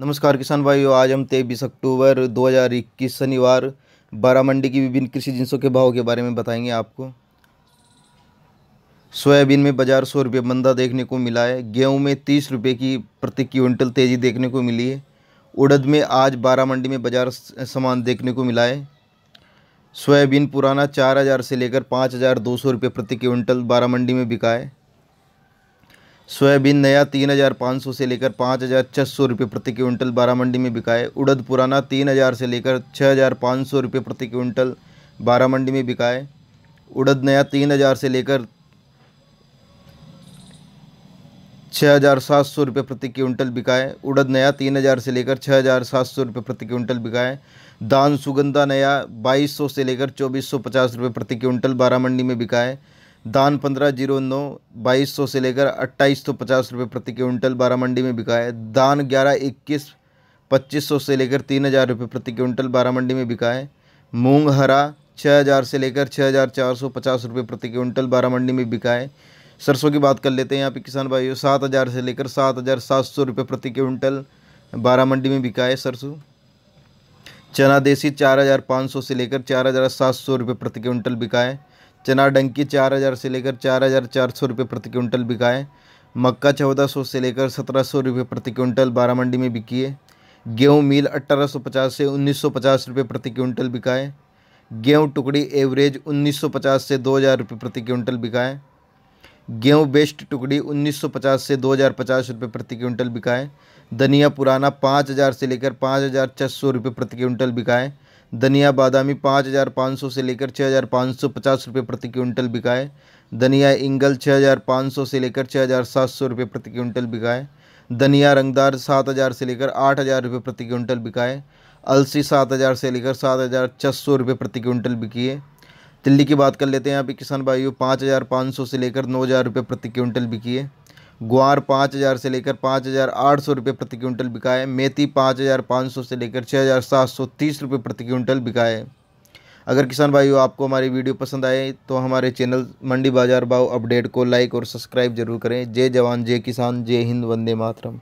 नमस्कार किसान भाइयों आज हम तेईस अक्टूबर 2021 शनिवार बारह मंडी की विभिन्न कृषि जिनसों के भाव के बारे में बताएंगे आपको सोयाबीन में बाजार सौ रुपये मंदा देखने को मिला है गेहूं में तीस रुपये की प्रति क्विंटल तेज़ी देखने को मिली है उड़द में आज बारह मंडी में बाजार सामान देखने को मिला है सोयाबीन पुराना चार हज़ार से लेकर पाँच हज़ार दो सौ रुपये प्रति क्विंटल बारह मंडी में बिका है सोयाबीन नया तीन हज़ार पाँच सौ से लेकर पाँच हज़ार छह सौ रुपये प्रति क्विंटल बारह मंडी में बिका है उड़द पुराना तीन हज़ार से लेकर छः हज़ार पाँच सौ रुपये प्रति क्विंटल बारा मंडी में बिका है उड़द नया तीन हज़ार से लेकर छः हज़ार सात सौ रुपये प्रति क्विंटल बिका है उड़द नया तीन हज़ार से लेकर छः हज़ार सात सौ रुपये प्रति क्विंटल बिका है दान सुगंधा नया बाईस सौ से लेकर चौबीस सौ पचास रुपये प्रति क्विंटल बारामंडी मंडी में बिका है दान पंद्रह जीरो नौ बाईस सौ से लेकर अट्ठाईस सौ पचास रुपये प्रति क्विंटल बारा मंडी में बिका है दान ग्यारह इक्कीस पच्चीस सौ से लेकर तीन हज़ार रुपये प्रति क्विंटल बारह मंडी में बिका है मूंग हरा छः हज़ार से लेकर छः हज़ार चार सौ पचास रुपये प्रति क्विंटल बारह मंडी में बिका है सरसों की बात कर लेते हैं यहाँ पे किसान भाइयों सात हज़ार से लेकर सात हज़ार सात सौ रुपये प्रति क्विंटल बारा मंडी में बिका है सरसों चना देसी चार हज़ार पाँच सौ से लेकर चार हज़ार सात सौ रुपये प्रति क्विंटल बिका है चना डंकी चार हज़ार से लेकर चार हज़ार चार सौ रुपये प्रति क्विंटल बिका है मक्का चौदह सौ से लेकर सत्रह सौ रुपये प्रति क्विंटल बारह मंडी में बिकी है गेहूँ मील अट्ठारह सौ पचास से उन्नीस सौ पचास रुपये प्रति क्विंटल बिका है गेहूँ टुकड़ी एवरेज उन्नीस सौ पचास से दो हज़ार रुपये प्रति क्विंटल बिका है गेहूँ बेस्ट टुकड़ी उन्नीस सौ पचास से दो हज़ार पचास रुपये प्रति क्विंटल बिका है धनिया पुराना पाँच हज़ार से लेकर पाँच हज़ार छः सौ रुपये प्रति क्विंटल बिका है धनिया बादामी पाँच हज़ार पाँच सौ से लेकर छः हज़ार पाँच सौ पचास रुपये प्रति क्विंटल बिकाए धनिया इंगल छः हज़ार पाँच सौ से लेकर छः हज़ार सात सौ रुपये प्रति क्विंटल बिकाए धनिया रंगदार सात हज़ार से लेकर आठ हज़ार रुपये प्रति क्विंटल बिकाए अलसी सात हज़ार से लेकर सात हज़ार छः सौ रुपये प्रति क्विंटल बिकिए तिल्ली की बात कर लेते हैं यहाँ पे किसान भाइयों पाँच हज़ार पाँच सौ से लेकर नौ हज़ार रुपये प्रति क्विंटल बिकिए ग्वार पाँच हज़ार से लेकर पाँच हज़ार आठ सौ रुपये प्रति क्विंटल बिकाए मेथी पाँच हज़ार पाँच सौ से लेकर छः हज़ार सात सौ तीस रुपये प्रति क्विंटल बिकाए अगर किसान भाइयों आपको हमारी वीडियो पसंद आए तो हमारे चैनल मंडी बाजार भाव अपडेट को लाइक और सब्सक्राइब जरूर करें जय जवान जय किसान जय हिंद वंदे मातरम